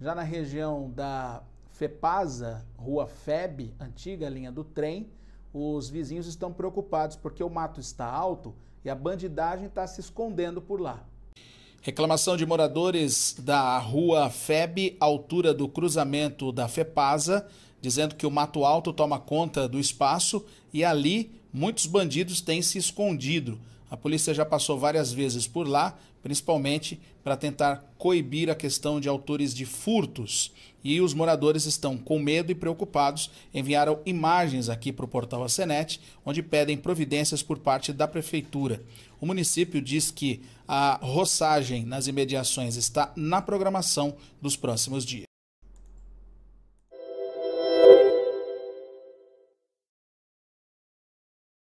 Já na região da FEPASA, rua FEB, antiga linha do trem, os vizinhos estão preocupados porque o mato está alto e a bandidagem está se escondendo por lá. Reclamação de moradores da rua FEB, altura do cruzamento da FEPASA, dizendo que o Mato Alto toma conta do espaço e ali muitos bandidos têm se escondido. A polícia já passou várias vezes por lá, principalmente para tentar coibir a questão de autores de furtos. E os moradores estão com medo e preocupados. Enviaram imagens aqui para o portal Acenet, onde pedem providências por parte da prefeitura. O município diz que a roçagem nas imediações está na programação dos próximos dias.